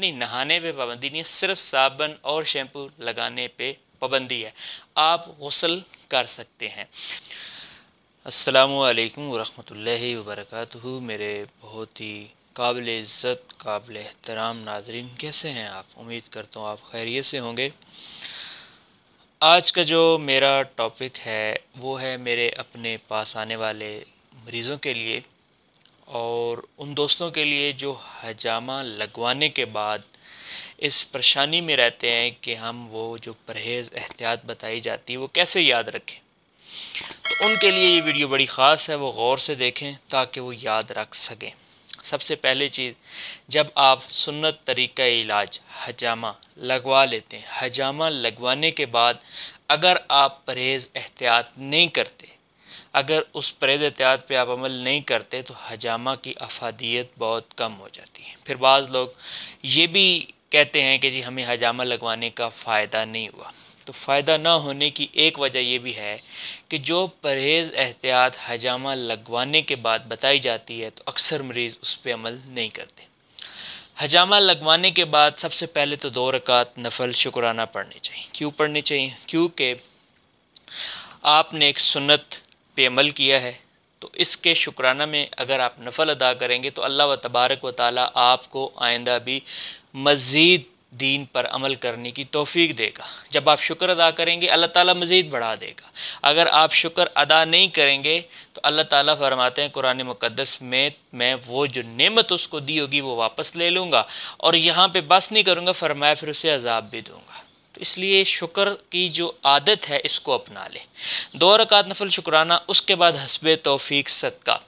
नहीं नहाने पे पाबंदी नहीं है सिर्फ साबन और शैम्पू लगाने पे पाबंदी है आप गसल कर सकते हैं अस्सलाम वालेकुम रहमतुल्लाहि वबरकatuh मेरे बहुत ही काबिल इज़्ज़त काबिल एहतराम नाजरीन कैसे हैं आप उम्मीद करता हूँ आप खैरियत से होंगे आज का जो मेरा टॉपिक है वो है मेरे अपने पास आने वाले मरीज़ों के लिए और उन दोस्तों के लिए जो हजामा लगवाने के बाद इस परेशानी में रहते हैं कि हम वो जो परहेज़ एहतियात बताई जाती है वो कैसे याद रखें तो उनके लिए ये वीडियो बड़ी ख़ास है वो गौर से देखें ताकि वो याद रख सकें सबसे पहले चीज़ जब आप सुन्नत तरीका इलाज हजामा लगवा लेते हैं हजामा लगवाने के बाद अगर आप परहेज़ एहतियात नहीं करते अगर उस परेज एहतियात पर आप अमल नहीं करते तो हजामा की अफादियत बहुत कम हो जाती है फिर बाज़ लोग ये भी कहते हैं कि जी हमें हजामा लगवाने का फ़ायदा नहीं हुआ तो फ़ायदा ना होने की एक वजह यह भी है कि जो परहेज़ एहतियात हजामा लगवाने के बाद बताई जाती है तो अक्सर मरीज़ उस पर अमल नहीं करते हजामा लगवाने के बाद सबसे पहले तो दो रकात नफल शुक्राना पढ़ने चाहिए क्यों पढ़ने चाहिए क्योंकि आपने एक सुन्नत पे अमल किया है तो इसके शुक्राना में अगर आप नफल अदा करेंगे तो अल्लाह व तबारक व ताली आपको आइंदा भी मज़ीद दीन पर अमल करने की तोफ़ी देगा जब आप शुक्र अदा करेंगे अल्लाह ताला मज़ीद बढ़ा देगा अगर आप शुक्र अदा नहीं करेंगे तो अल्लाह ताला फरमाते हैं कुरान मुकदस में मैं वो जो नेमत उसको दी होगी वो वापस ले लूँगा और यहाँ पे बस नहीं करूँगा फरमाया फिर उसे अजाब भी दूँगा तो इसलिए शुक्र की जो आदत है इसको अपना लें दो रकात नफल शुक्राना उसके बाद हसब तोफ़ी सदका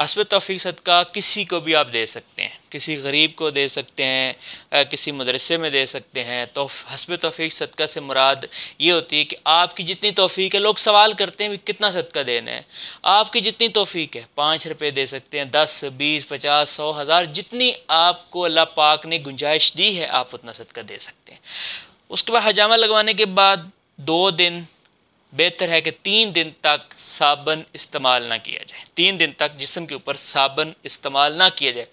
हसब तोफ़ी सदका किसी को भी आप दे सकते हैं किसी गरीब को दे सकते हैं किसी मदरसे में दे सकते हैं तो हसब तोफ़ी सदका से मुराद ये होती है कि आपकी जितनी तोफ़ी है लोग सवाल करते हैं कितना सदका देना है आपकी जितनी तोफ़ी है पाँच रुपये दे सकते हैं दस बीस पचास सौ हज़ार जितनी आपको अल्लाह पाक ने गुंजाइश दी है आप उतना सदका दे सकते हैं उसके बाद हजामा लगवाने के बाद दो दिन बेहतर है कि तीन दिन तक साबन इस्तेमाल ना किया जाए तीन दिन तक जिसम के ऊपर साबन इस्तेमाल ना किया जाए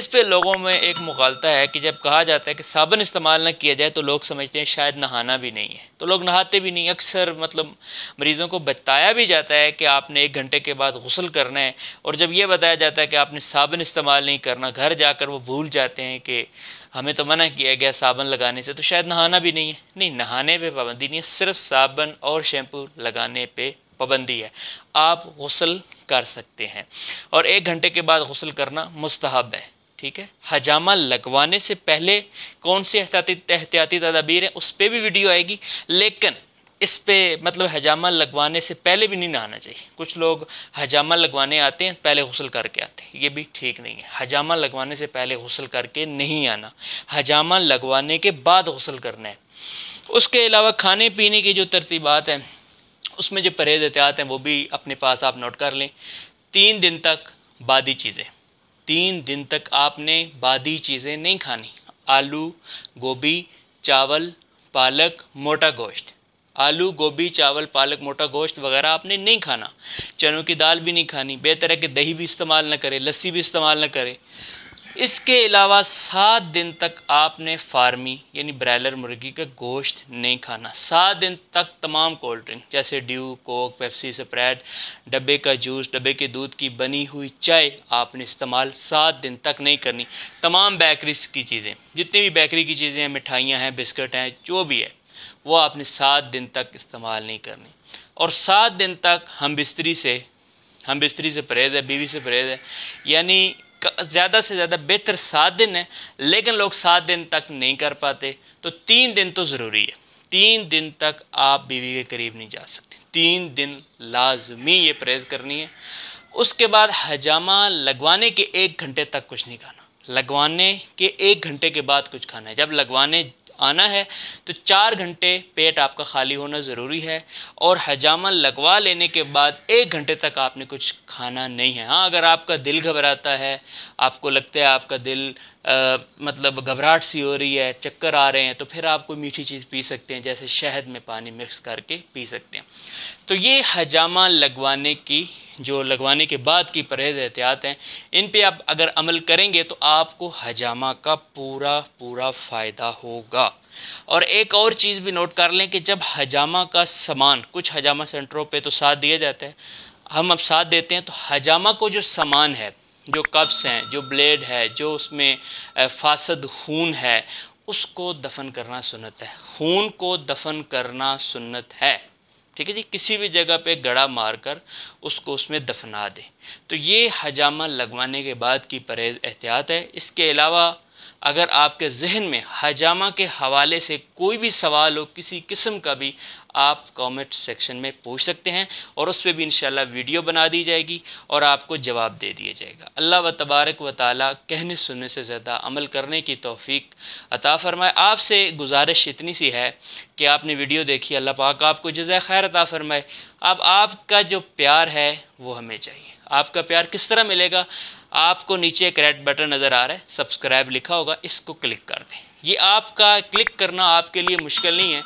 इस पर लोगों में एक मुखालता है कि जब कहा जाता है कि साबन इस्तेमाल ना किया जाए तो लोग समझते हैं शायद नहाना भी नहीं है तो लोग नहाते भी नहीं अक्सर मतलब मरीज़ों को बताया भी जाता है कि आपने एक घंटे के बाद गसल करना है और जब यह बताया जाता है कि आपने साबन इस्तेमाल नहीं करना घर जाकर वो भूल जाते हैं कि हमें तो मना किया गया साबन लगाने से तो शायद नहाना भी नहीं है नहीं नहाने पर पाबंदी नहीं है सिर्फ साबन और शैम्पू लगाने पर पाबंदी है आप गसल कर सकते हैं और एक घंटे के बाद गसल करना मुस्तहब है ठीक है हजामा लगवाने से पहले कौन सी एहतियाती तदाबीर हैं उस पर भी वीडियो आएगी लेकिन इस पर मतलब हजामा लगवाने से पहले भी नहीं नहाना चाहिए कुछ लोग हजामा लगवाने आते हैं पहले गसल करके आते हैं ये भी ठीक नहीं है हजामा लगवाने से पहले गसल करके नहीं आना हजामा लगवाने के बाद गसल करना है उसके अलावा खाने पीने की जो तरतीबात हैं उसमें जो परहेज एहतियात हैं वो भी अपने पास आप नोट कर लें तीन दिन तक बादी चीज़ें तीन दिन तक आपने बादी चीज़ें नहीं खानी आलू गोभी चावल पालक मोटा गोश्त आलू गोभी चावल पालक मोटा गोश्त वगैरह आपने नहीं खाना चनों की दाल भी नहीं खानी बेहतर है कि दही भी इस्तेमाल ना करें लस्सी भी इस्तेमाल ना करें इसके अलावा सात दिन तक आपने फार्मी यानी ब्रायलर मुर्गी का गोश्त नहीं खाना सात दिन तक तमाम कोल्ड ड्रिंक जैसे ड्यू कोक पेप्सी स्प्रेड डब्बे का जूस डब्बे के दूध की बनी हुई चाय आपने इस्तेमाल सात दिन तक नहीं करनी तमाम बेकरी की चीज़ें जितनी भी बेकरी की चीज़ें हैं मिठाइयाँ हैं बिस्कट हैं जो भी है वो आपने सात दिन तक इस्तेमाल नहीं करनी और सात दिन तक हम बिस्तरी से हम बिस्तरी से परहेज़ है बीवी से परहेज़ है यानी ज़्यादा से ज़्यादा बेहतर सात दिन है लेकिन लोग सात दिन तक नहीं कर पाते तो तीन दिन तो ज़रूरी है तीन दिन तक आप बीवी के करीब नहीं जा सकते तीन दिन लाजमी ये परहेज़ करनी है उसके बाद हजामा लगवाने के एक घंटे तक कुछ नहीं खाना लगवाने के एक घंटे के बाद कुछ खाना है जब लगवाने आना है तो चार घंटे पेट आपका खाली होना ज़रूरी है और हजामा लगवा लेने के बाद एक घंटे तक आपने कुछ खाना नहीं है हाँ अगर आपका दिल घबराता है आपको लगता है आपका दिल आ, मतलब घबराहट सी हो रही है चक्कर आ रहे हैं तो फिर आप कोई मीठी चीज़ पी सकते हैं जैसे शहद में पानी मिक्स करके पी सकते हैं तो ये हजामा लगवाने की जो लगवाने के बाद की परहेज एहतियात हैं इन पे आप अगर अमल करेंगे तो आपको हजामा का पूरा पूरा फ़ायदा होगा और एक और चीज़ भी नोट कर लें कि जब हजामा का सामान कुछ हजामा सेंटरों पे तो साथ दिया जाता है हम अब साथ देते हैं तो हजामा को जो सामान है जो कब्स हैं जो ब्लेड है जो उसमें फासद खून है उसको दफन करना सुन्नत है खून को दफन करना सुन्नत है ठीक है जी किसी भी जगह पे गड़ा मारकर उसको उसमें दफना दें तो ये हजामा लगवाने के बाद की परहेज़ एहतियात है इसके अलावा अगर आपके जहन में हजामा के हवाले से कोई भी सवाल हो किसी किस्म का भी आप कमेंट सेक्शन में पूछ सकते हैं और उस पर भी इन वीडियो बना दी जाएगी और आपको जवाब दे दिया जाएगा अल्लाह व तबारक व ताली कहने सुनने से ज़्यादा अमल करने की तोफ़ी अता फ़रमाए आपसे गुजारिश इतनी सी है कि आपने वीडियो देखी अल्लाह पाक आपको जजा खैर अता फ़रमाए अब आपका जो प्यार है वो हमें चाहिए आपका प्यार किस तरह मिलेगा आपको नीचे एक रेड बटन नज़र आ रहा है सब्सक्राइब लिखा होगा इसको क्लिक कर दें ये आपका क्लिक करना आपके लिए मुश्किल नहीं है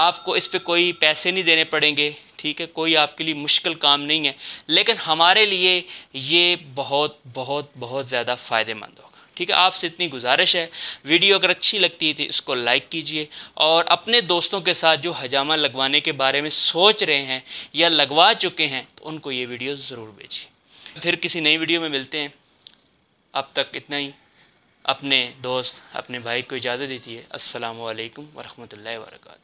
आपको इस पर कोई पैसे नहीं देने पड़ेंगे ठीक है कोई आपके लिए मुश्किल काम नहीं है लेकिन हमारे लिए ये बहुत बहुत बहुत ज़्यादा फ़ायदेमंद होगा ठीक है आपसे इतनी गुजारिश है वीडियो अगर अच्छी लगती है तो इसको लाइक कीजिए और अपने दोस्तों के साथ जो हजामा लगवाने के बारे में सोच रहे हैं या लगवा चुके हैं तो उनको ये वीडियो ज़रूर भेजिए फिर किसी नई वीडियो में मिलते हैं अब तक इतना ही अपने दोस्त अपने भाई को इजाज़त दीजिए असलकम वरहमल वर्का